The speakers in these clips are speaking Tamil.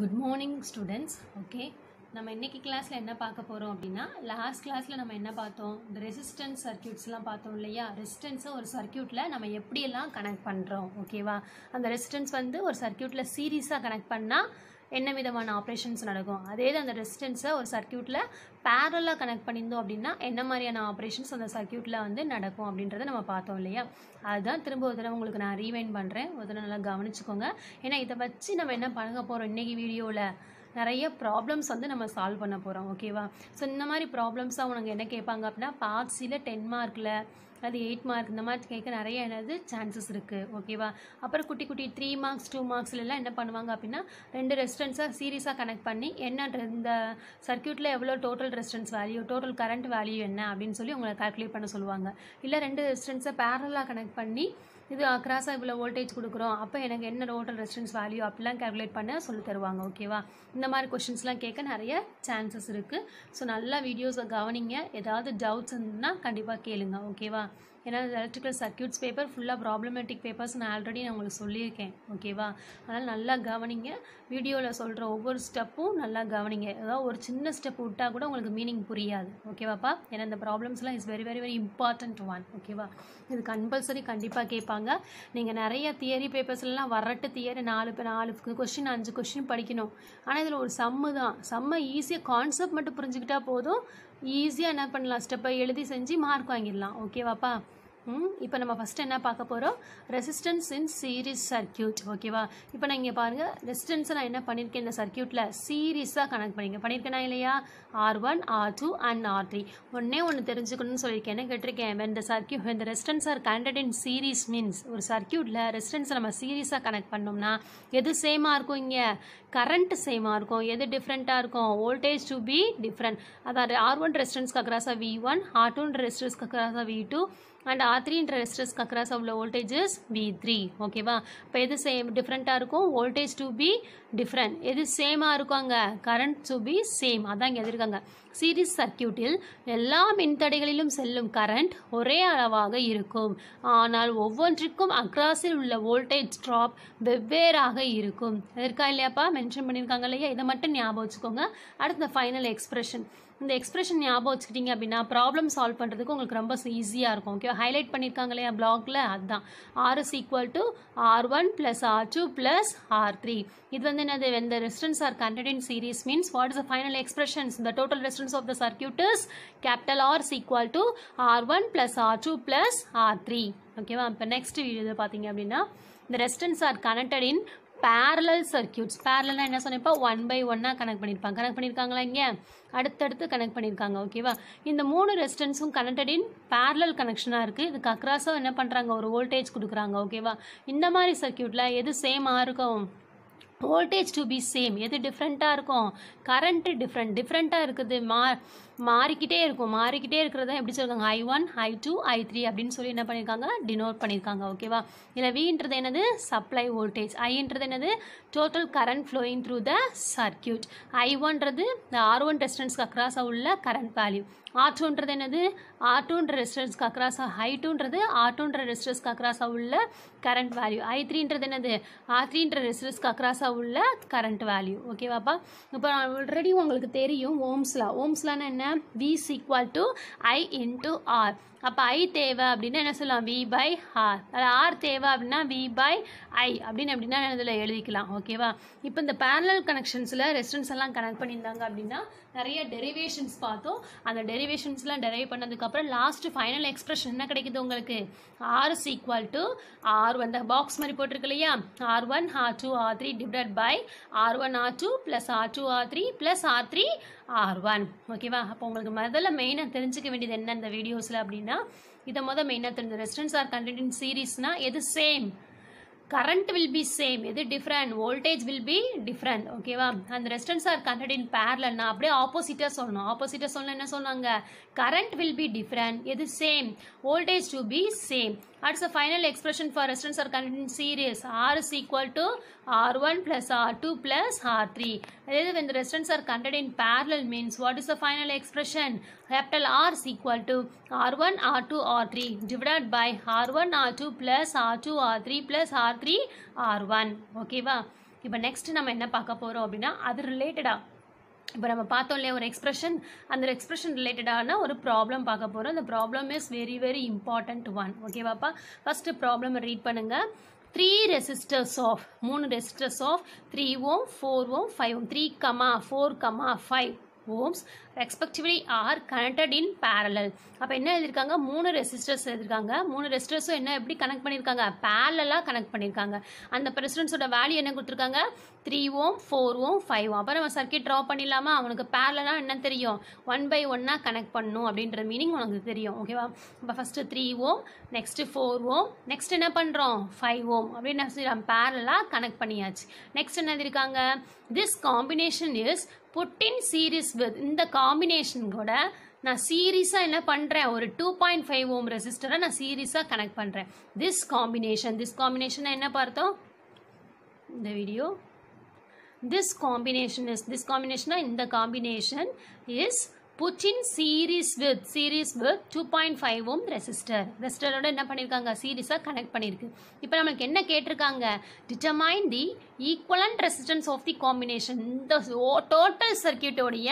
குட் மார்னிங் ஸ்டூடெண்ட்ஸ் ஓகே நம்ம இன்றைக்கி கிளாஸில் என்ன பார்க்க போகிறோம் அப்படின்னா லாஸ்ட் கிளாஸில் நம்ம என்ன பார்த்தோம் இந்த ரெசிஸ்டன்ஸ் சர்க்கியூட்ஸ்லாம் பார்த்தோம் இல்லையா ரெசிஸ்டன்ஸை ஒரு சர்க்கியூட்டில் நம்ம எப்படியெல்லாம் கனெக்ட் பண்ணுறோம் ஓகேவா அந்த ரெசிஸ்டன்ஸ் வந்து ஒரு சர்க்கியூட்டில் சீரியஸாக கனெக்ட் பண்ணால் என்ன விதமான ஆப்ரேஷன்ஸ் நடக்கும் அதே அந்த ரெசிஸ்டன்ஸை ஒரு சர்க்கியூட்டில் பேரலாக கனெக்ட் பண்ணியிருந்தோம் அப்படின்னா என்ன மாதிரியான ஆப்ரேஷன்ஸ் அந்த சர்க்கியூட்டில் வந்து நடக்கும் அப்படின்றத நம்ம பார்த்தோம் இல்லையா அதுதான் திரும்ப ஒரு தடவை உங்களுக்கு நான் ரீவைன் பண்ணுறேன் ஒரு தடவை நல்லா கவனிச்சுக்கோங்க ஏன்னா இதை வச்சு நம்ம என்ன பண்ண போகிறோம் இன்றைக்கி வீடியோவில் நிறைய ப்ராப்ளம்ஸ் வந்து நம்ம சால்வ் பண்ண போகிறோம் ஓகேவா ஸோ இந்த மாதிரி ப்ராப்ளம்ஸாக உனக்கு என்ன கேட்பாங்க அப்படின்னா பார்ட்ஸில் டென் மார்க்கில் அது எயிட் மார்க் இந்த மாதிரி கேட்க நிறைய என்னது சான்சஸ் இருக்குது ஓகேவா அப்புறம் குட்டி குட்டி த்ரீ மார்க்ஸ் டூ மார்க்ஸ்லாம் என்ன பண்ணுவாங்க அப்படின்னா ரெண்டு ரெசிஸ்டன்ஸாக சீரியஸாக கனெக்ட் பண்ணி என்ன இந்த சர்க்கியூட்டில் எவ்வளோ total resistance value total current value என்ன அப்படின்னு சொல்லி உங்களை கால்குலேட் பண்ண சொல்லுவாங்க இல்லை ரெண்டு ரெஸ்டன்ஸை பேரலாக கனெக்ட் பண்ணி இது அக்ராஸாக இவ்வளோ வோல்டேஜ் கொடுக்குறோம் அப்போ எனக்கு என்ன டோட்டல் ரெசிஸ்டன்ஸ் வேல்யூ அப்படிலாம் கேல்குலேட் பண்ண சொல்லி தருவாங்க ஓகேவா இந்த மாதிரி கொஷின்ஸ்லாம் கேட்க நிறைய சான்சஸ் இருக்குது ஸோ நல்லா வீடியோஸை கவனிங்க ஏதாவது டவுட்ஸ் இருந்ததுன்னா கண்டிப்பாக கேளுங்க ஓகேவா ஏன்னா எலக்ட்ரிக்கல் சர்க்கியூட்ஸ் பேப்பர் ஃபுல்லாக ப்ராப்ளமேட்டிக் பேப்பர்ஸ் நான் ஆல்ரெடி நான் உங்களுக்கு சொல்லியிருக்கேன் ஓகேவா அதனால் நல்லா கவனிங்க வீடியோவில் சொல்கிற ஒவ்வொரு ஸ்டெப்பும் நல்லா கவனிங்க ஏதாவது ஒரு சின்ன ஸ்டெப் விட்டால் கூட உங்களுக்கு மீனிங் புரியாது ஓகேவாப்பா ஏன்னா இந்த ப்ராப்ளம்ஸ்லாம் is very very very important one ஓகேவா இது கம்பல்சரி கண்டிப்பாக கேட்பாங்க நீங்கள் நிறைய தியரி பேப்பர்ஸ்லாம் வரட்டு தியரி நாலு நாலு கொஷின் அஞ்சு கொஷின் படிக்கணும் ஆனால் இதில் ஒரு சம்மு தான் செம்ம ஈஸியாக கான்செப்ட் மட்டும் புரிஞ்சுக்கிட்டா போதும் ஈஸியாக என்ன பண்ணலாம் ஸ்டெப்பை எழுதி செஞ்சு மார்க் வாங்கிடலாம் ஓகேவாப்பா இப்போ நம்ம ஃபஸ்ட்டு என்ன பார்க்க போகிறோம் ரெசிஸ்டன்ஸ் இன் சீரீஸ் சர்க்கியூட் ஓகேவா இப்போ நான் இங்கே பாருங்கள் ரெசிஸ்டன்ஸை நான் என்ன பண்ணியிருக்கேன் இந்த சர்க்கியூட்டில் சீரீஸாக கனெக்ட் பண்ணிங்க பண்ணியிருக்கேனா இல்லையா R one R two and R three ஒன்றே ஒன்று தெரிஞ்சுக்கணும்னு சொல்லியிருக்கேன் என்ன கேட்டிருக்கேன் இந்த சர்க்கியூ இந்த resistance are connected in series means ஒரு சர்க்கியூட்டில் ரெசிஸ்டன்ஸை நம்ம சீரீஸாக கனெக்ட் பண்ணோம்னா எது சேமாக இருக்கும் இங்கே கரண்ட் சேமாக இருக்கும் எது டிஃப்ரெண்ட்டாக இருக்கும் வோல்டேஜ் டு பி டிஃப்ரெண்ட் அதாவது ஆர் ஒன் ரெசிஸ்டன்ஸ் அக்ராஸாக வி ஒன் ஆர் டூன் ரெசிஸ்டன்ஸ் அக்ராஸாக V two and R three என்ற ரெசிஸ்டர்ஸ் அக்ராஸ் அவ்வளோ வோல்டேஜஸ் வி த்ரீ ஓகேவா இப்போ எது சேம் டிஃப்ரெண்ட்டாக இருக்கும் வோல்டேஜ் டு பி டிஃப்ரெண்ட் எது சேமாக இருக்கும் அங்கே கரண்ட் டு பி சேம் அதான் இங்கே எதிர்க்காங்க சீரிஸ் சர்க்கியூட்டில் எல்லா மின்தடைகளிலும் செல்லும் கரண்ட் ஒரே அளவாக இருக்கும் ஆனால் ஒவ்வொன்றுக்கும் அக்ராஸில் உள்ள வோல்டேஜ் ட்ராப் வெவ்வேறாக இருக்கும் இருக்கா இல்லையாப்பா மென்ஷன் பண்ணியிருக்காங்க இல்லையா இதை மட்டும் ஞாபகம் வச்சுக்கோங்க அடுத்த ஃபைனல் எக்ஸ்பிரஷன் இந்த எக்ஸ்பிரஷன் ஞாபகம் வச்சுக்கிட்டீங்க அப்படின்னா ப்ராப்ளம் சால்வ் பண்ணுறதுக்கு உங்களுக்கு ரொம்ப ஈஸியாக இருக்கும் ஓகே ஹைலைட் பண்ணியிருக்காங்க இல்லையா பிளாக்ல அதுதான் R is equal to R one plus R two plus R three இது வந்து என்னது when resistance are connected in series means what is the final expressions the total resistance of the circuit is capital R is equal to R one plus R two plus R three ஓகேவா இப்போ நெக்ஸ்ட் வீடியோ பார்த்தீங்க அப்படின்னா the resistance are connected in parallel circuits பேரலாக என்ன சொன்னப்போ ஒன் பை ஒன்னாக கனெக்ட் பண்ணியிருப்பாங்க கனெக்ட் பண்ணியிருக்காங்களா இங்கே அடுத்தடுத்து கனெக்ட் பண்ணியிருக்காங்க ஓகேவா இந்த மூணு ரெசிஸ்டன்ஸும் கனெக்டட் இன் பேரலல் கனெக்ஷனாக இருக்குது இதுக்கு அக்ராஸாக என்ன பண்ணுறாங்க ஒரு வோல்டேஜ் கொடுக்குறாங்க ஓகேவா இந்த மாதிரி சர்க்கியூட்டில் எது சேமாக இருக்கும் வோல்டேஜ் டு பி சேம் எது டிஃப்ரெண்ட்டாக இருக்கும் கரண்ட்டு டிஃப்ரெண்ட் டிஃப்ரெண்ட்டாக இருக்குது மா மாறிக்கிட்டே இருக்கும் மாறிக்கிட்டே இருக்கிறத எப்படி சொல்லியிருக்காங்க I one I two I three அப்படின்னு சொல்லி என்ன பண்ணியிருக்காங்க டினோட் பண்ணியிருக்காங்க ஓகேவா இதில் வின்றது என்னது சப்ளை வோல்டேஜ் ஐன்றது என்னது total current flowing through the circuit I ஒன்றது ஆர் ஒன் ரெசிடன்ஸ்க்கு அக்ராஸ் உள்ள கரண்ட் வேல்யூ ஆர் டூன்றது என்னது ஆர் டூன்ற ரெசிடன்ஸ்க்கு அக்ராஸாக ஐ டூன்றது ஆர் டூன்ற ரெசிடன்ஸ்க்கு உள்ள கரண்ட் வேல்யூ ஐ த்ரீன்றது என்னது ஆர் த்ரீன்ற ரெசிடன்ஸ்க்கு அக்ராஸ் உள்ள கரண்ட் வேல்யூ ஓகேவாப்பா இப்போ ஆல்ரெடி உங்களுக்கு தெரியும் ஓம்ஸ்லா ஓம்ஸ்லான்னு என்ன v is equal to i into r அப்போ ஐ தேவை அப்படின்னா என்ன சொல்லலாம் வி பை ஆர் அது ஆர் தேவை அப்படின்னா வி பை ஐ அப்படின்னு அப்படின்னா இதில் எழுதிக்கலாம் ஓகேவா இப்போ இந்த பேரலல் கனெக்ஷன்ஸில் ரெஸ்டன்ஸ் எல்லாம் கனெக்ட் பண்ணியிருந்தாங்க அப்படின்னா நிறைய டெரிவேஷன்ஸ் பார்த்தோம் அந்த டெரிவேஷன்ஸ்லாம் டெரைவ் பண்ணதுக்கப்புறம் லாஸ்ட் ஃபைனல் எக்ஸ்பிரஷன் என்ன கிடைக்குது உங்களுக்கு R is equal to R அந்த பாக்ஸ் மாதிரி போட்டிருக்கு இல்லையா R one R two R three divide by R one R two plus R two R three plus R three R one ஓகேவா அப்போ உங்களுக்கு முதல்ல மெயினாக தெரிஞ்சுக்க வேண்டியது என்ன இந்த வீடியோஸில் அப்படின்னா அப்படின்னா இதை மொதல் மெயினாக தெரிஞ்சு ரெசிஸ்டன்ஸ் ஆர் கண்டென்ட் இன் சீரீஸ்னா எது same current will be same எது different voltage will be different ஓகேவா அந்த ரெஸ்டன்ஸ் ஆர் கண்டென்ட் இன் பேரலன்னா அப்படியே ஆப்போசிட்டாக சொல்லணும் ஆப்போசிட்டாக சொல்லணும் என்ன சொன்னாங்க கரண்ட் வில் பி டிஃப்ரெண்ட் எது same voltage to be same is the final expression for residents are contained in series. R is equal to R1 plus R2 plus R3. Whereas when the residents are contained in parallel means what is the final expression? Capital R is equal to R1, R2, R3 divided by R1, R2 plus R2, R3 plus R3, R1. Okay, ஓகேவா இப்போ நெக்ஸ்ட் நம்ம என்ன பார்க்க போகிறோம் அப்படின்னா அது ரிலேட்டடாக இப்போ நம்ம பார்த்தோம் இல்லையா ஒரு எக்ஸ்ப்ரெஷன் அந்த எக்ஸ்பிரஷன் ரிலேட்டடான ஒரு ப்ராப்ளம் பார்க்க போகிறோம் அந்த problem is very very important one ஓகேவாப்பா ஃபஸ்ட்டு ப்ராப்ளம் ரீட் பண்ணுங்கள் த்ரீ ரெசிஸ்டர்ஸ் ஆஃப் மூணு resistors of three ohm four ohm five ohm three comma four comma five ohms respectively are connected in parallel அப்போ என்ன எழுதியிருக்காங்க மூணு ரெசிஸ்டர்ஸ் எழுதியிருக்காங்க மூணு ரெசிஸ்டர்ஸும் என்ன எப்படி கனெக்ட் பண்ணியிருக்காங்க பேரலாக கனெக்ட் பண்ணியிருக்காங்க அந்த ரெசிஸ்டன்ஸோட வேல்யூ என்ன கொடுத்துருக்காங்க three ohm four ohm five ohm அப்போ நம்ம சர்க்கியூட் ட்ரா பண்ணிடலாமா அவனுக்கு பேரலாக என்ன தெரியும் ஒன் பை ஒன்னாக கனெக்ட் பண்ணும் அப்படின்ற மீனிங் உனக்கு தெரியும் ஓகேவா இப்போ first three ohm next four ohm next என்ன பண்ணுறோம் ஃபைவ் ஓம் அப்படின்னு பேரலாக கனெக்ட் பண்ணியாச்சு நெக்ஸ்ட் என்ன எழுதியிருக்காங்க this combination is put in series with இந்த காம்பினேஷன் கூட நான் சீரீஸாக என்ன பண்ணுறேன் ஒரு டூ பாயிண்ட் ஃபைவ் ஓம் ரெசிஸ்டரை நான் சீரீஸாக கனெக்ட் பண்ணுறேன் திஸ் காம்பினேஷன் திஸ் காம்பினேஷனை என்ன பார்த்தோம் இந்த video this combination is this காம்பினேஷனாக இந்த combination is put in series with series with two point five ohm resistor ரெசிஸ்டரோட என்ன பண்ணியிருக்காங்க சீரீஸாக கனெக்ட் பண்ணியிருக்கு இப்போ நம்மளுக்கு என்ன கேட்டிருக்காங்க determine the equivalent resistance of the combination இந்த டோட்டல் சர்க்கியூட்டோடைய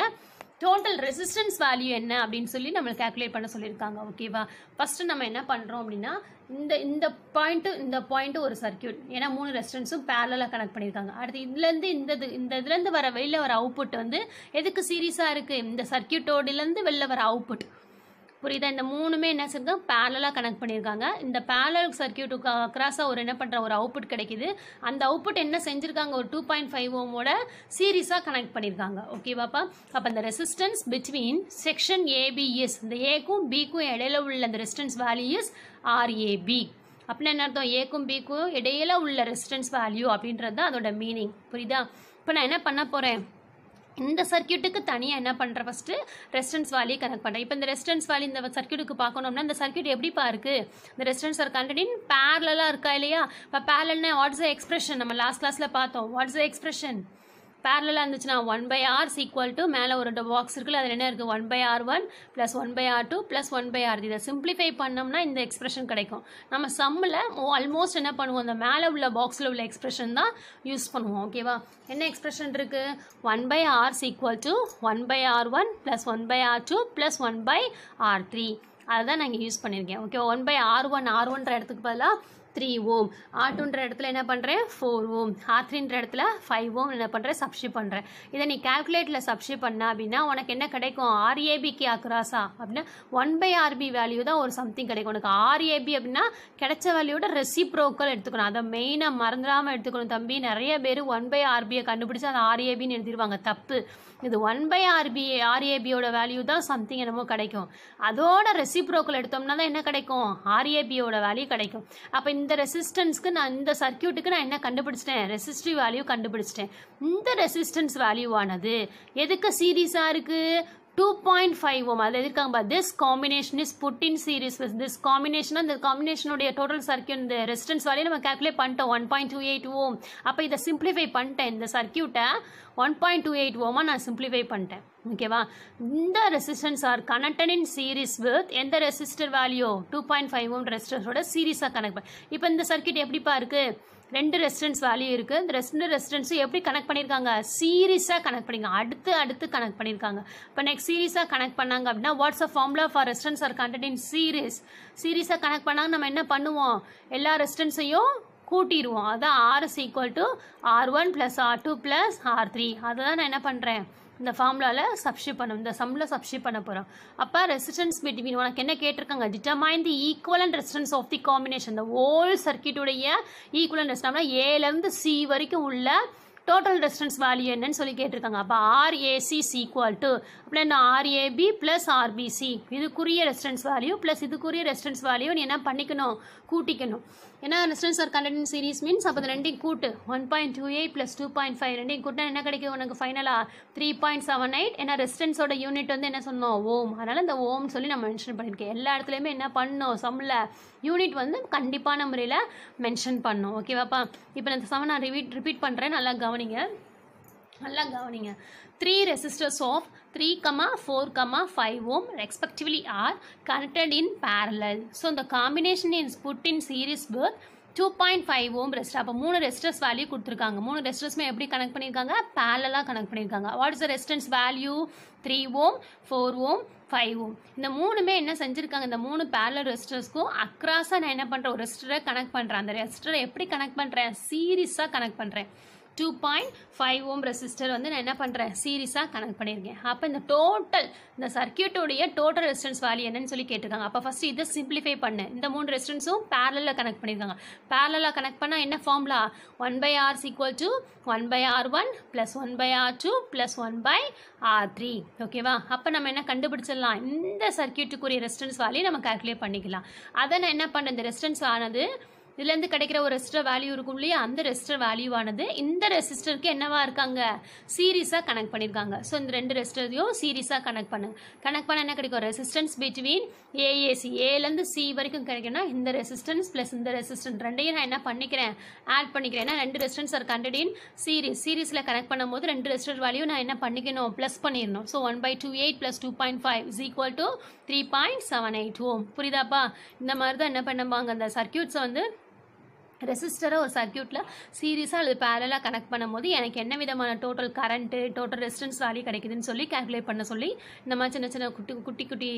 டோட்டல் ரெசிஸ்டன்ஸ் வேல்யூ என்ன அப்படின்னு சொல்லி நம்மளை கேல்குலேட் பண்ண சொல்லியிருக்காங்க ஓகேவா ஃபஸ்ட்டு நம்ம என்ன பண்ணுறோம் அப்படின்னா இந்த இந்த பாயிண்ட்டு இந்த பாயிண்ட்டு ஒரு சர்க்கியூட் ஏன்னா மூணு ரெசிஸ்டன்ஸும் பேரலாக கனெக்ட் பண்ணியிருக்காங்க அடுத்து இதுலேருந்து இந்த இது இந்த இதுலேருந்து வர வெளியில் வர அவுட்புட் வந்து எதுக்கு சீரியஸாக இருக்குது இந்த சர்க்கியூட்டோடலேருந்து வெளில வர அவுட்புட் புரியுதா இந்த மூணுமே என்ன செய்யுது பேரலாக கனெக்ட் பண்ணியிருக்காங்க இந்த பேரல் சர்க்கியூட்டுக்கு அக்ராஸாக ஒரு என்ன பண்ணுற ஒரு அவுட்புட் கிடைக்குது அந்த அவுட்புட் என்ன செஞ்சுருக்காங்க ஒரு டூ பாயிண்ட் ஃபைவ் ஓமோட சீரீஸாக கனெக்ட் பண்ணியிருக்காங்க ஓகேவாப்பா அப்போ இந்த ரெசிஸ்டன்ஸ் பிட்வீன் செக்ஷன் ஏபிஎஸ் இந்த ஏக்கும் பிக்கும் இடையில உள்ள அந்த ரெசிஸ்டன்ஸ் வேல்யூ இஸ் ஆர்ஏபி அப்படின்னா என்ன அர்த்தம் ஏக்கும் பிக்கும் இடையில உள்ள ரெசிஸ்டன்ஸ் வேல்யூ அப்படின்றது தான் அதோட மீனிங் புரியுதா இப்போ நான் என்ன பண்ண போகிறேன் இந்த சர்க்கியூட்டுக்கு தனியாக என்ன பண்ணுற ஃபஸ்ட்டு ரெஸ்டன்ஸ் வாலியை கனெக்ட் பண்ணுறேன் இப்போ இந்த ரெஸ்டன்ஸ் வாலி இந்த சர்க்கியூட்டுக்கு பார்க்கணும்னா இந்த சர்க்கியூட் எப்படிப்பா இருக்குது இந்த ரெஸ்டன்ஸ் ஒரு கண்டினியூ பேரலாக இருக்கா இல்லையா இப்போ பேரல்னா வாட்ஸ் எக்ஸ்பிரஷன் நம்ம லாஸ்ட் கிளாஸில் பார்த்தோம் வாட்ஸ் எக்ஸ்பிரஷன் பேரலாக இருந்துச்சுன்னா one by R equal to மேலே ஒரு பாக்ஸ் இருக்குல்ல அதில் என்ன இருக்குது one by R one plus one by R two plus one by R இதை சிம்பிளிஃபை பண்ணோம்னா இந்த எக்ஸ்பிரஷன் கிடைக்கும் நம்ம சம்மில் ஆல்மோஸ்ட் என்ன பண்ணுவோம் அந்த மேலே உள்ள பாக்ஸில் உள்ள எக்ஸ்பிரஷன் தான் யூஸ் பண்ணுவோம் ஓகேவா என்ன எக்ஸ்பிரஷன் இருக்குது one by R equal to one by R one plus one by R two plus one by R three அதை தான் நாங்கள் யூஸ் பண்ணியிருக்கேன் okay one by R one R ஒன்ற இடத்துக்கு பதிலாக த்ரீ ஓம் ஆட்டுன்ற இடத்துல என்ன பண்ணுறேன் ஃபோர் ஓம் ஆத்ரின்ற இடத்துல ஃபைவ் ஓம் என்ன பண்ணுறேன் சப்ஷி பண்ணுறேன் இதை நீ கால்குலேட்டில் சப்ஷி பண்ண அப்படின்னா உனக்கு என்ன கிடைக்கும் ஆர்ஏபிக்கு அக்ராஸா அப்படின்னா ஒன் பை ஆர்பி வேல்யூ தான் ஒரு சம்திங் கிடைக்கும் உனக்கு ஆர்ஏபி அப்படின்னா கிடைச்ச வேல்யூட ரெசிப்ரோக்கல் எடுத்துக்கணும் அதை மெயினாக மறந்துடாமல் எடுத்துக்கணும் தம்பி நிறைய பேர் ஒன் பை ஆர்பியை கண்டுபிடிச்சி அதை ஆர்ஏபின்னு எழுதிடுவாங்க தப்பு இது ஒன் பை ஆர்பி ஆர்ஏபியோட வேல்யூ தான் சம்திங் என்னமோ கிடைக்கும் அதோட ரெசிப்ரோக்கல் எடுத்தோம்னா தான் என்ன கிடைக்கும் ஆர்ஏபியோட வேல்யூ கிடைக்கும் அப்போ இந்த இந்த ரெசிஸ்டன்ஸ்க்கு நான் இந்த சர்க்கியூட்டுக்கு நான் என்ன கண்டுபிடிச்சிட்டேன் ரெசிஸ்டிவ் வேல்யூ கண்டுபிடிச்சிட்டேன் இந்த ரெசிஸ்டன்ஸ் வேல்யூவானது எதுக்கு சீரீஸாக இருக்குது டூ பாயிண்ட் ஃபைவ் ஓம் அது எதிர்க்காங்க பா this combination is put in series series with this combination அந்த காம்பினேஷனுடைய டோட்டல் சர்க்கியூட் இந்த ரெசிஸ்டன்ஸ் வேலையை நம்ம கேல்குலேட் பண்ணிட்டோம் one point two eight ohm அப்போ இதை சிம்பிளிஃபை பண்ணிட்டேன் இந்த சர்க்கியூட்டை ஒன் பாயிண்ட் டூ எயிட் ஓமாக நான் சிம்பிளிஃபை பண்ணிட்டேன் ஓகேவா இந்த resistance are connected in series with எந்த resistor value two point five ohm ரெசிஸ்டன்ஸோட சீரீஸாக கனெக்ட் பண்ணி இப்போ இந்த சர்க்கியூட் எப்படிப்பா இருக்குது ரெண்டு ரெசிஸ்டன்ஸ் வேல்யூ இருக்குது இந்த ரெண்டு ரெசிஸ்டன்ஸும் எப்படி கனெக்ட் பண்ணியிருக்காங்க சீரிஸாக கனெக்ட் பண்ணியிருக்காங்க அடுத்து அடுத்து கனெக்ட் பண்ணியிருக்காங்க இப்போ நெக்ஸ்ட் சீரிஸாக கனெக்ட் பண்ணாங்க அப்படின்னா what's a formula for resistance are connected in series சீரிஸாக கனெக்ட் பண்ணாங்க நம்ம என்ன பண்ணுவோம் எல்லா ரெஸ்டன்ஸையும் கூட்டிடுவோம் அதான் R is equal to R one plus R two plus R three அதை தான் நான் என்ன பண்ணுறேன் இந்த ஃபார்முலாவில் சப்ஸ்டியூட் பண்ணணும் இந்த சம்மில் சப்ஸ்டியூட் பண்ண போகிறோம் அப்போ ரெசிஸ்டன்ஸ் பிட்வீன் உனக்கு என்ன கேட்டிருக்காங்க determine the and resistance of the combination இந்த ஓல் சர்க்கியூட்டுடைய ஈக்குவலன் ரெசிஸ்டன்ஸ்னா ஏலேருந்து சி வரைக்கும் உள்ள டோட்டல் டிஸ்டன்ஸ் வேல்யூ என்னன்னு சொல்லி கேட்டிருக்காங்க அப்போ ஆர்ஏசி சீக்குவல் டு அப்படி என்ன ஆர்ஏபி ப்ளஸ் ஆர்பிசி இதுக்குரிய ரெஸ்டன்ஸ் வேல்யூ ப்ளஸ் இதுக்குரிய ரெஸ்டன்ஸ் வேல்யூ நீ என்ன பண்ணிக்கணும் கூட்டிக்கணும் ஏன்னா resistance are connected series means அப்போ ரெண்டையும் கூட்டு one point two eight plus two point five ரெண்டையும் கூட்டினா என்ன கிடைக்கும் உனக்கு ஃபைனலாக த்ரீ பாயிண்ட் செவன் எயிட் ஏன்னா ரெஸ்டன்ஸோட யூனிட் வந்து என்ன சொன்னோம் ஓம் அதனால் இந்த ஓம் சொல்லி நம்ம மென்ஷன் பண்ணியிருக்கேன் எல்லா இடத்துலையுமே என்ன பண்ணோம் சம்மில் யூனிட் வந்து கண்டிப்பான முறையில் மென்ஷன் பண்ணோம் ஓகேவாப்பா இப்போ நான் செவன் நான் ரிப்பீட் ரிப்பீட் பண்ணுறேன் நல்லா கவனிங்க நல்லா கவனிங்க three resistors of three comma four comma five ohm respectively are connected in parallel so இந்த combination is put in series with two point five ohm resistor அப்போ மூணு ரெஸ்டர்ஸ் வேல்யூ கொடுத்துருக்காங்க மூணு ரெஸ்டர்ஸுமே எப்படி கனெக்ட் பண்ணியிருக்காங்க பேரலாக கனெக்ட் பண்ணியிருக்காங்க what is the resistance value three ohm four ohm five ohm இந்த மூணுமே என்ன செஞ்சுருக்காங்க இந்த மூணு பேரலர் ரெஸ்டர்ஸ்க்கும் அக்ராஸாக நான் என்ன பண்ணுறேன் ஒரு ரெஸ்டரை கனெக்ட் பண்ணுறேன் அந்த ரெஸ்டரை எப்படி கனெக்ட் பண்ணுறேன் சீரியஸாக கனெக்ட் பண்ணுறேன் two point five ohm resistor வந்து நான் என்ன பண்ணுறேன் சீரிஸாக கனெக்ட் பண்ணியிருக்கேன் அப்போ இந்த டோட்டல் இந்த சர்க்கியூட்டோடைய டோட்டல் ரெசிஸ்டன்ஸ் வேல்யூ என்னன்னு சொல்லி கேட்டிருக்காங்க அப்போ ஃபஸ்ட்டு இதை சிம்பிளிஃபை பண்ணு இந்த மூணு ரெசிஸ்டன்ஸும் பேரலில் கனெக்ட் பண்ணியிருக்காங்க பேரலில் கனெக்ட் பண்ணால் என்ன formula one by R equal to one by R one plus one by R two plus one by R three ஓகேவா அப்போ நம்ம என்ன கண்டுபிடிச்சிடலாம் இந்த சர்க்கியூட்டுக்குரிய ரெசிஸ்டன்ஸ் வேல்யூ நம்ம கால்குலேட் பண்ணிக்கலாம் அதை நான் என்ன பண்ணேன் இந்த ரெசிஸ்டன்ஸ் ஆனது இதுலேருந்து கிடைக்கிற ஒரு ரெசிஸ்டர் வேல்யூ இருக்கும் இல்லையா அந்த ரெசிஸ்டர் வேல்யூவானது இந்த ரெசிஸ்டருக்கு என்னவா இருக்காங்க சீரீஸாக கனெக்ட் பண்ணியிருக்காங்க ஸோ இந்த ரெண்டு ரெசிஸ்டரையும் சீரீஸாக கனெக்ட் பண்ணுங்க கனெக்ட் பண்ண என்ன கிடைக்கும் ரெசிஸ்டன்ஸ் பிட்வீன் ஏஏசி ஏலேருந்து சி வரைக்கும் கிடைக்கும்னா இந்த ரெசிஸ்டன்ஸ் ப்ளஸ் இந்த ரெசிஸ்டன்ஸ் ரெண்டையும் நான் என்ன பண்ணிக்கிறேன் ஆட் பண்ணிக்கிறேன் ஏன்னா ரெண்டு ரெசிஸ்டன்ஸ் ஆர் கண்டடின் சீரீஸ் சீரீஸில் கனெக்ட் பண்ணும்போது ரெண்டு ரெசிஸ்டர் வேல்யூ நான் என்ன பண்ணிக்கணும் ப்ளஸ் பண்ணிடணும் so one by two eight plus two point five is equal to three point seven eight ohm புரியுதாப்பா இந்த மாதிரி தான் என்ன பண்ணுவாங்க அந்த சர்க்கியூட்ஸை வந்து ரெசிஸ்டரை ஒரு சர்க்கியூட்டில் சீரியஸாக அல்லது பேரலாக கனெக்ட் பண்ணும்போது எனக்கு என்ன விதமான total current total resistance value கிடைக்குதுன்னு சொல்லி கேல்குலேட் பண்ண சொல்லி இந்த மாதிரி சின்ன சின்ன குட்டி குட்டி குட்டி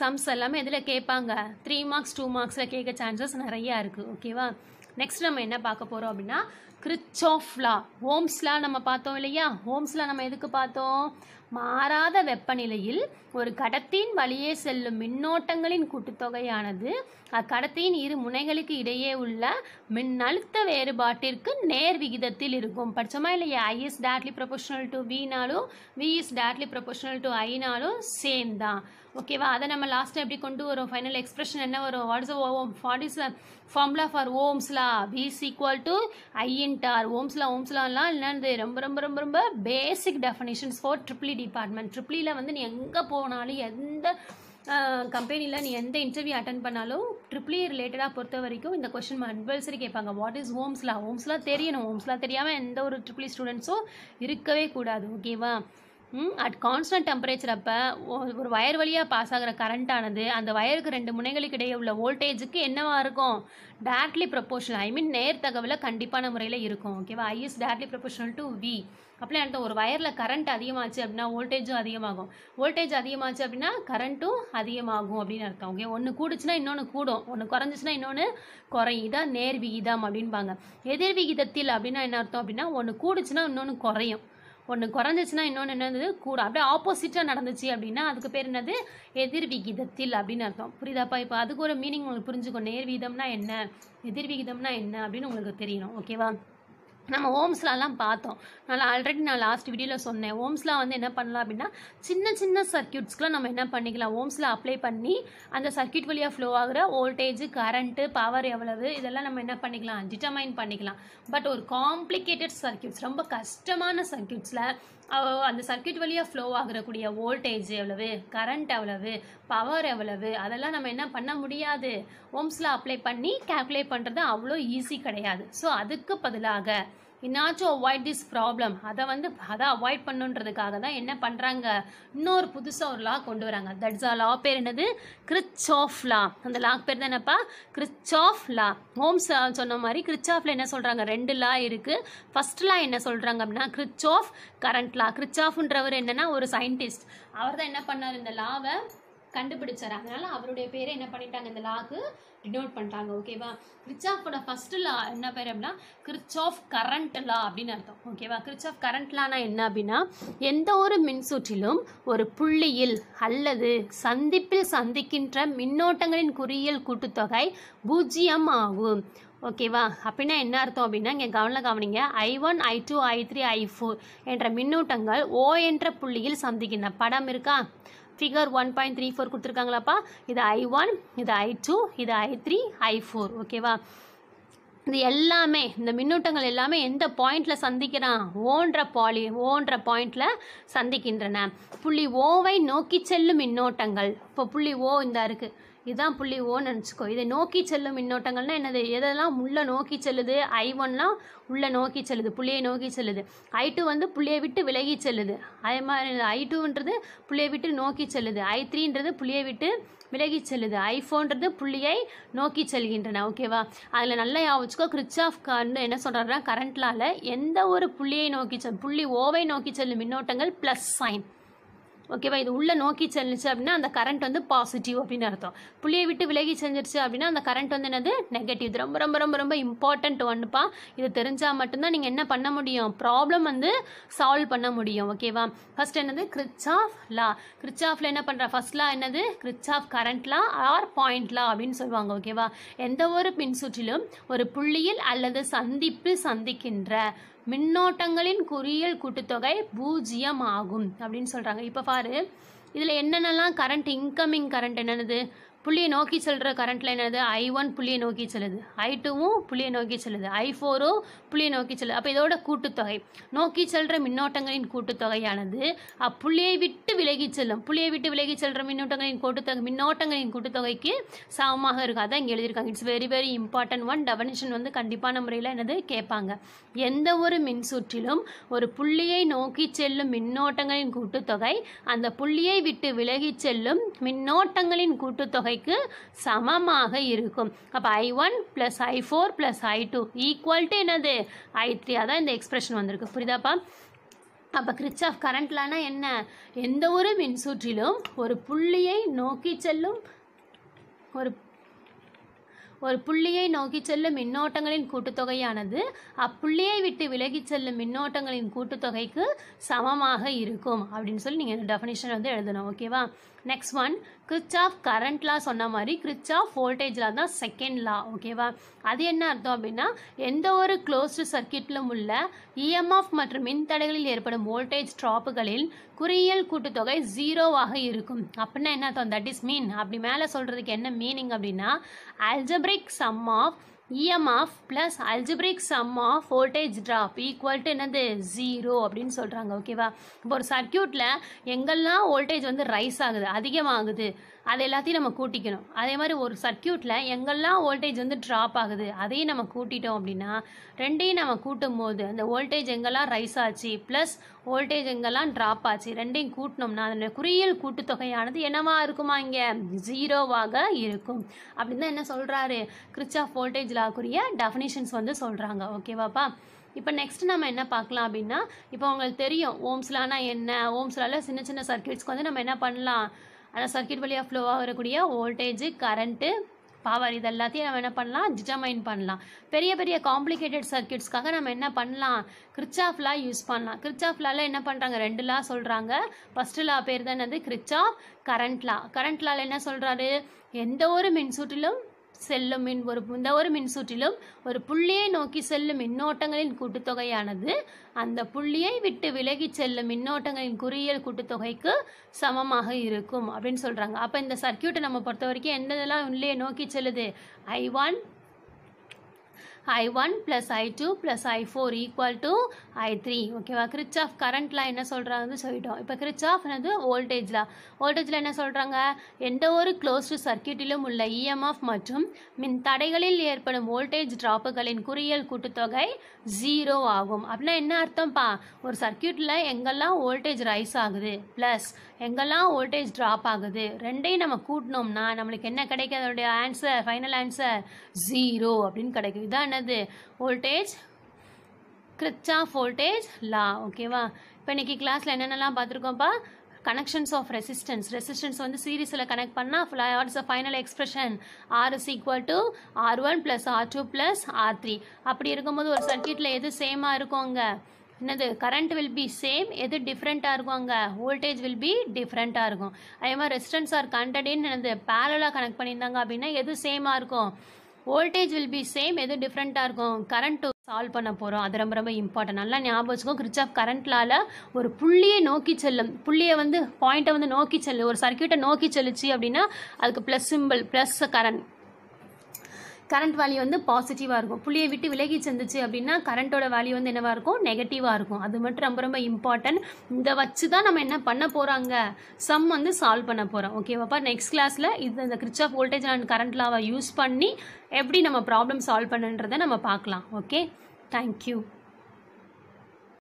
சம்ஸ் எல்லாமே இதில் கேட்பாங்க த்ரீ மார்க்ஸ் டூ மார்க்ஸில் கேட்க சான்சஸ் நிறையா இருக்குது ஓகேவா நெக்ஸ்ட் நம்ம என்ன பார்க்க போகிறோம் அப்படின்னா கிரிச்சோஃப்லா ஹோம்ஸ்லா நம்ம பார்த்தோம் இல்லையா ஹோம்ஸ்லா நம்ம எதுக்கு பார்த்தோம் மாறாத வெப்பநிலையில் ஒரு கடத்தின் வழியே செல்லும் மின்னோட்டங்களின் கூட்டுத்தொகையானது அக்கடத்தியின் இரு முனைகளுக்கு இடையே உள்ள மின்னழுத்த வேறுபாட்டிற்கு நேர் விகிதத்தில் இருக்கும் படித்தோமா இல்லையா ஐ இஸ் டேட்லி ப்ரொபோஷனல் டு வினாலும் வி இஸ் டேட்லி ப்ரொபோஷனல் டு ஐனாலும் சேம் தான் ஓகேவா அதை நம்ம லாஸ்ட்டில் எப்படி கொண்டு வரும் ஃபைனல் எக்ஸ்பிரஷன் என்ன வரும் what is what is formula for Ohm's law V is equal to IN R ஓம்ஸ்லாம் ஓம்ஸ்லாம்லாம் இல்லைன்னு ரொம்ப ரொம்ப ரொம்ப ரொம்ப basic definitions for triple E department ட்ரிப்ளியில் வந்து நீ எங்கே போனாலும் எந்த கம்பெனியில் நீ எந்த இன்டர்வியூ அட்டன் பண்ணாலும் ட்ரிப்ளி ரிலேட்டடாக e பொறுத்த வரைக்கும் இந்த கொஷின் அட்வைசரி கேட்பாங்க வாட் இஸ் ஓம்ஸ்லா ஓம்ஸ்லாம் தெரியணும் ஓம்ஸ்லாம் தெரியாமல் எந்த ஒரு ட்ரிப்ளி ஸ்டூடெண்ட்ஸும் e இருக்கவே கூடாது ஓகேவா அட் கான்ஸ்டன்ட் டெம்பரேச்சர் அப்போ ஒரு வயர் வழியாக பாஸ் ஆகிற கரண்ட்டானது அந்த வயருக்கு ரெண்டு முனைகளுக்கு இடையே உள்ள வோல்டேஜுக்கு என்னவாக இருக்கும் டேரக்ட்லி ப்ரொபோஷனல் ஐ மீன் நேர் தகவலை கண்டிப்பான முறையில் இருக்கும் ஓகேவா I is directly proportional to V அப்படிலாம் அடுத்த ஒரு வயரில் கரண்ட் அதிகமாச்சு அப்படின்னா வோல்டேஜும் அதிகமாகும் வோல்டேஜ் அதிகமாச்சு அப்படின்னா கரண்ட்டும் அதிகமாகும் அப்படின்னு அர்த்தம் ஓகே ஒன்று கூடுச்சுன்னா இன்னொன்று கூடும் ஒன்று குறைஞ்சிச்சுன்னா இன்னொன்று குறையும் இதான் நேர் விகிதம் அப்படின்பாங்க எதிர் விகிதத்தில் அப்படின்னா என்ன அர்த்தம் அப்படின்னா ஒன்று கூடுச்சுன்னா இன்னொன்று குறையும் ஒன்று குறைஞ்சிச்சின்னா இன்னொன்று என்னது கூட அப்படியே ஆப்போசிட்டாக நடந்துச்சு அப்படின்னா அதுக்கு பேர் என்னது எதிர் விகிதத்தில் அப்படின்னு அர்த்தம் புரியுதாப்பா இப்போ அதுக்கு ஒரு மீனிங் உங்களுக்கு புரிஞ்சுக்கணும் நேர் விகிதம்னா என்ன எதிர் விகிதம்னா என்ன அப்படின்னு உங்களுக்கு தெரியணும் ஓகேவா நம்ம ஓம்ஸ்லாலாம் பார்த்தோம் நான் ஆல்ரெடி நான் லாஸ்ட் வீடியோவில் சொன்னேன் ஓம்ஸ்லாம் வந்து என்ன பண்ணலாம் அப்படின்னா சின்ன சின்ன சர்க்கியூட்ஸ்க்குலாம் நம்ம என்ன பண்ணிக்கலாம் ஓம்ஸில் அப்ளை பண்ணி அந்த சர்க்கியூட் வழியாக ஃப்ளோ ஆகிற வோல்டேஜ் கரண்ட்டு பவர் எவ்வளவு இதெல்லாம் நம்ம என்ன பண்ணிக்கலாம் டிட்டர்மைன் பண்ணிக்கலாம் பட் ஒரு காம்ப்ளிகேட்டட் சர்க்கியூட்ஸ் ரொம்ப கஷ்டமான சர்க்கியூட்ஸில் அந்த சர்க்கியூட் வழியாக ஃப்ளோ ஆகிறக்கூடிய வோல்டேஜ் எவ்வளவு கரண்ட் எவ்வளவு பவர் எவ்வளவு அதெல்லாம் நம்ம என்ன பண்ண முடியாது ஓம்ஸில் அப்ளை பண்ணி கேல்குலேட் பண்ணுறது அவ்வளோ ஈஸி கிடையாது ஸோ அதுக்கு பதிலாக இன்னாச்சும் அவாய்ட் திஸ் ப்ராப்ளம் அதை வந்து அதை அவாய்ட் பண்ணுன்றதுக்காக தான் என்ன பண்ணுறாங்க இன்னொரு புதுசாக ஒரு லா கொண்டு வராங்க தட்ஸ் ஆ லா பேர் என்னது கிரிச் ஆஃப் லா அந்த லா பேர் தான் என்னப்பா கிரிச் ஆஃப் லா ஹோம்ஸ் சொன்ன மாதிரி கிரிச் ஆஃப்ல என்ன சொல்கிறாங்க ரெண்டு லா இருக்குது ஃபர்ஸ்ட் லா என்ன சொல்கிறாங்க அப்படின்னா கிரிச் ஆஃப் கரண்ட் லா கிரிச் ஆஃப்ன்றவர் என்னென்னா ஒரு சயின்டிஸ்ட் அவர் தான் என்ன பண்ணார் இந்த லாவை கண்டுபிடிச்சார் அதனால அவருடைய பேரை என்ன பண்ணிட்டாங்க இந்த லாக்கு டினோட் பண்ணிட்டாங்க ஓகேவா கிரிச்சாஃபோட ஃபர்ஸ்ட் லா என்ன பேர் அப்படின்னா கிரிச் ஆஃப் கரண்ட் லா அப்படின்னு அர்த்தம் ஓகேவா கிரிச் ஆஃப் கரண்ட் லானா என்ன அப்படின்னா எந்த ஒரு மின்சுற்றிலும் ஒரு புள்ளியில் அல்லது சந்திப்பில் சந்திக்கின்ற மின்னோட்டங்களின் குறியியல் கூட்டுத்தொகை பூஜ்ஜியம் ஆகும் ஓகேவா அப்படின்னா என்ன அர்த்தம் அப்படின்னா இங்கே கவன கவனிங்க I one I two I three I four என்ற மின்னூட்டங்கள் ஓ என்ற புள்ளியில் சந்திக்கின்றன படம் இருக்கா figure one point three four கொடுத்துருக்காங்களாப்பா இது ஐ ஒன் இது ஐ டூ இது ஐ த்ரீ ஐ ஃபோர் ஓகேவா இது எல்லாமே இந்த மின்னூட்டங்கள் எல்லாமே எந்த பாயிண்டில் சந்திக்கிறான் ஓன்ற பாலி ஓன்ற பாயிண்டில் சந்திக்கின்றன புள்ளி ஓவை நோக்கி செல்லும் மின்னோட்டங்கள் இப்போ புள்ளி ஓ இந்த இருக்குது இதுதான் புள்ளி ஓன்னு நினச்சிக்கோ இதை நோக்கி செல்லும் மின்னோட்டங்கள்னால் என்னது எதெல்லாம் உள்ளே நோக்கி செல்லுது ஐ ஒன்லாம் உள்ளே நோக்கி செல்லுது புள்ளியை நோக்கி செல்லுது ஐ டூ வந்து புள்ளியை விட்டு விலகி செல்லுது அதே மாதிரி ஐ டூன்றது புள்ளியை விட்டு நோக்கி செல்லுது ஐ த்ரீன்றது புள்ளியை விட்டு விலகி செல்லுது ஐஃபோன்றது புள்ளியை நோக்கி செல்கின்றன ஓகேவா அதில் நல்லா யாவச்சுக்கோ கிரிச்சாஃப் கார்னு என்ன சொல்கிறாருன்னா கரண்ட்லால் எந்த ஒரு புள்ளியை நோக்கி செல் புள்ளி ஓவை நோக்கி செல்லும் மின்னோட்டங்கள் ப்ளஸ் சைன் ஓகேவா இது உள்ளே நோக்கி செல்லுச்சு அப்படின்னா அந்த கரண்ட் வந்து பாசிட்டிவ் அப்படின்னு அர்த்தம் புள்ளியை விட்டு விலகி செஞ்சிருச்சு அப்படின்னா அந்த கரண்ட் வந்து என்னது நெகட்டிவ் இது ரொம்ப ரொம்ப ரொம்ப ரொம்ப இம்பார்ட்டண்ட் ஒன்றுப்பா இது தெரிஞ்சால் மட்டும்தான் நீங்கள் என்ன பண்ண முடியும் ப்ராப்ளம் வந்து சால்வ் பண்ண முடியும் ஓகேவா ஃபஸ்ட் என்னது ஆஃப் லா கிரிச்சாஃப்ல என்ன பண்ணுற ஃபஸ்ட் லா என்னது of current law or point law அப்படின்னு சொல்லுவாங்க ஓகேவா எந்த ஒரு பின்சுற்றிலும் ஒரு புள்ளியில் அல்லது சந்திப்பு சந்திக்கின்ற மின்னோட்டங்களின் குறியியல் கூட்டுத்தொகை பூஜ்ஜியம் ஆகும் அப்படின்னு சொல்கிறாங்க இப்போ பாரு இதில் என்னென்னலாம் கரண்ட் இன்கமிங் கரண்ட் என்னென்னது புள்ளியை நோக்கி செல்கிற கரண்ட்ல என்னது ஐ ஒன் புள்ளியை நோக்கி செல்லுது ஐ டூவும் புள்ளியை நோக்கி செல்லுது ஐ ஃபோரும் புள்ளியை நோக்கி செல்லுது அப்போ இதோட கூட்டுத்தொகை நோக்கி செல்கிற மின்னோட்டங்களின் கூட்டுத்தொகையானது அப்புள்ளியை விட்டு விலகி செல்லும் புள்ளியை விட்டு விலகி செல்கிற மின்னோட்டங்களின் கூட்டுத்தொகை மின்னோட்டங்களின் கூட்டுத்தொகைக்கு சமமாக இருக்கும் அதான் இங்கே எழுதியிருக்காங்க it's very very important one definition வந்து கண்டிப்பான முறையில் என்னது கேட்பாங்க எந்த ஒரு மின்சுற்றிலும் ஒரு புள்ளியை நோக்கி செல்லும் மின்னோட்டங்களின் கூட்டுத்தொகை அந்த புள்ளியை விட்டு விலகி செல்லும் மின்னோட்டங்களின் கூட்டுத்தொகை ஒய்க்கு சமமாக இருக்கும் அப்போ I one plus I four plus I two equal to என்னது ஐ த்ரீ அதான் இந்த எக்ஸ்பிரஷன் வந்திருக்கு புரியுதாப்பா அப்போ கிரிச் ஆஃப் கரண்ட்லானா என்ன எந்த ஒரு மின்சுற்றிலும் ஒரு புள்ளியை நோக்கி செல்லும் ஒரு ஒரு புள்ளியை நோக்கி செல்லும் மின்னோட்டங்களின் கூட்டுத்தொகையானது அப்புள்ளியை விட்டு விலகி செல்லும் மின்னோட்டங்களின் கூட்டுத்தொகைக்கு சமமாக இருக்கும் அப்படின்னு சொல்லி நீங்கள் இந்த டெஃபினேஷன் வந்து எழுதணும் ஓகேவா நெக்ஸ்ட் ஒன் கிரிச் ஆஃப் கரண்ட்லாம் சொன்ன மாதிரி கிரிச் ஆஃப் வோல்டேஜ் தான் செகண்ட் லா ஓகேவா அது என்ன அர்த்தம் அப்படின்னா எந்த ஒரு க்ளோஸ்டு சர்க்கியூட்டிலும் உள்ள இஎம்எஃப் e மற்றும் மின்தடைகளில் ஏற்படும் வோல்டேஜ் ட்ராப்புகளில் குறியியல் கூட்டுத்தொகை ஜீரோவாக இருக்கும் அப்படின்னா என்ன அர்த்தம் தட் இஸ் மீன் அப்படி மேலே சொல்கிறதுக்கு என்ன மீனிங் அப்படின்னா algebraic sum of EM plus algebraic sum of voltage drop equal to என்னது ஜீரோ அப்படின்னு சொல்கிறாங்க ஓகேவா இப்போ ஒரு சர்க்கியூட்டில் எங்கெல்லாம் வோல்டேஜ் வந்து ரைஸ் ஆகுது அதிகமாகுது அது எல்லாத்தையும் நம்ம கூட்டிக்கணும் அதே மாதிரி ஒரு சர்க்கியூட்டில் எங்கெல்லாம் வோல்டேஜ் வந்து ட்ராப் ஆகுது அதையும் நம்ம கூட்டிட்டோம் அப்படின்னா ரெண்டையும் நம்ம கூட்டும் போது அந்த வோல்டேஜ் எங்கெல்லாம் ரைஸ் ஆச்சு ப்ளஸ் வோல்டேஜ் எங்கெல்லாம் ட்ராப் ஆச்சு ரெண்டையும் கூட்டினோம்னா அதனுடைய குறியியல் கூட்டுத்தொகையானது என்னவாக இருக்குமா இங்கே ஜீரோவாக இருக்கும் அப்படின்னு தான் என்ன சொல்கிறாரு கிரிச் ஆஃப் வோல்டேஜ் லாக்குரிய டெஃபினேஷன்ஸ் வந்து சொல்கிறாங்க ஓகேவாப்பா இப்போ நெக்ஸ்ட் நம்ம என்ன பார்க்கலாம் அப்படின்னா இப்போ உங்களுக்கு தெரியும் ஓம்ஸ்லானா என்ன ஓம்ஸ்லாவில் சின்ன சின்ன சர்க்கியூட்ஸ்க்கு வந்து நம்ம என்ன பண்ணலாம் அந்த சர்க்கியூட் வழியாக ஃப்ளோ ஆகக்கூடிய வோல்டேஜு கரண்ட்டு பவர் இது எல்லாத்தையும் நம்ம என்ன பண்ணலாம் டிட்டர்மைன் பண்ணலாம் பெரிய பெரிய காம்ப்ளிகேட்டட் சர்க்கியூட்ஸ்க்காக நம்ம என்ன பண்ணலாம் கிரிச்சாஃப் லா யூஸ் பண்ணலாம் கிரிச்சாஃப் லாவில் என்ன பண்ணுறாங்க ரெண்டு லா சொல்கிறாங்க ஃபஸ்ட்டு லா பேர் தான் என்னது கிரிச்சாஃப் கரண்ட் லா கரண்ட் லாவில் என்ன சொல்கிறாரு எந்த ஒரு மின்சூட்டிலும் செல்லும் மின் ஒரு இந்த ஒரு மின்சுற்றிலும் ஒரு புள்ளியை நோக்கி செல்லும் மின்னோட்டங்களின் கூட்டுத்தொகையானது அந்த புள்ளியை விட்டு விலகி செல்லும் மின்னோட்டங்களின் குறியியல் கூட்டுத்தொகைக்கு சமமாக இருக்கும் அப்படின்னு சொல்கிறாங்க அப்போ இந்த சர்க்கியூட்டை நம்ம பொறுத்த வரைக்கும் எந்தெல்லாம் உள்ளே நோக்கி செல்லுது I one i1 plus i2 plus i4 equal to i3 ஓகேவா கிரிச் ஆஃப் கரண்ட்லாம் என்ன சொல்கிறாங்கன்னு சொல்லிட்டோம் இப்போ கிரிச் ஆஃப் என்னது வோல்டேஜில் வோல்டேஜில் என்ன சொல்கிறாங்க எந்த ஒரு க்ளோஸ்டு சர்க்கியூட்டிலும் உள்ள இஎம்எஃப் e மற்றும் மின் தடைகளில் ஏற்படும் வோல்டேஜ் ட்ராப்புகளின் குறியியல் கூட்டுத்தொகை ஜீரோ ஆகும் அப்படின்னா என்ன அர்த்தம்ப்பா ஒரு சர்க்கியூட்டில் எங்கெல்லாம் வோல்டேஜ் ரைஸ் ஆகுது ப்ளஸ் எங்கெல்லாம் வோல்டேஜ் ட்ராப் ஆகுது ரெண்டையும் நம்ம கூட்டினோம்னா நம்மளுக்கு என்ன கிடைக்கும் ஆன்சர் ஃபைனல் ஆன்சர் ஜீரோ அப்படின்னு இதான் என்னது வோல்டேஜ் கிரிச்சாஃப் வோல்டேஜ் லா ஓகேவா இப்போ இன்னைக்கு கிளாஸில் என்னென்னலாம் பார்த்துருக்கோம்ப்பா கனெக்ஷன்ஸ் ஆஃப் ரெசிஸ்டன்ஸ் ரெசிஸ்டன்ஸ் வந்து சீரீஸில் கனெக்ட் பண்ணால் what's a final expression R is equal to R one plus R two plus R three அப்படி இருக்கும்போது ஒரு சர்க்கியூட்டில் எது சேமாக இருக்கும் அங்கே என்னது கரண்ட் வில் பி சேம் எது டிஃப்ரெண்ட்டாக இருக்கும் அங்கே வோல்டேஜ் வில் பி டிஃப்ரெண்ட்டாக இருக்கும் அதே மாதிரி ரெசிஸ்டன்ஸ் ஆர் கண்டடின்னு என்னது பேரலாக கனெக்ட் பண்ணியிருந்தாங்க அப்படின்னா எது சேமாக இருக்கும் வோல்டேஜ் வில் பி சேம் எது டிஃப்ரெண்ட்டாக இருக்கும் கரண்ட்டு சால்வ் பண்ண போகிறோம் அது ரொம்ப ரொம்ப இம்பார்ட்டன்ட் நல்லா ஞாபகம் வச்சுக்கோ கிரிச் ஆஃப் கரண்ட்லால் ஒரு புள்ளியை நோக்கி செல்லும் புள்ளியை வந்து பாயிண்ட்டை வந்து நோக்கி செல்லு ஒரு சர்க்கியூட்டை நோக்கி செல்லுச்சு அப்படின்னா அதுக்கு plus simple plus current current value வந்து பாசிட்டிவாக இருக்கும் புள்ளியை விட்டு விலகி சென்றுச்சு அப்படின்னா கரண்ட்டோட வேல்யூ வந்து என்னவாக இருக்கும் நெகட்டிவாக இருக்கும் அது மட்டும் ரொம்ப ரொம்ப இம்பார்ட்டன்ட் இதை வச்சு தான் நம்ம என்ன பண்ண போகிறாங்க சம் வந்து சால்வ் பண்ண போகிறோம் ஓகேவாப்பா நெக்ஸ்ட் கிளாஸில் இது இந்த ஆஃப் வோல்டேஜ் அண்ட் கரண்ட் லாவை யூஸ் பண்ணி எப்படி நம்ம ப்ராப்ளம் சால்வ் பண்ணுன்றதை நம்ம பார்க்கலாம் ஓகே தேங்க்யூ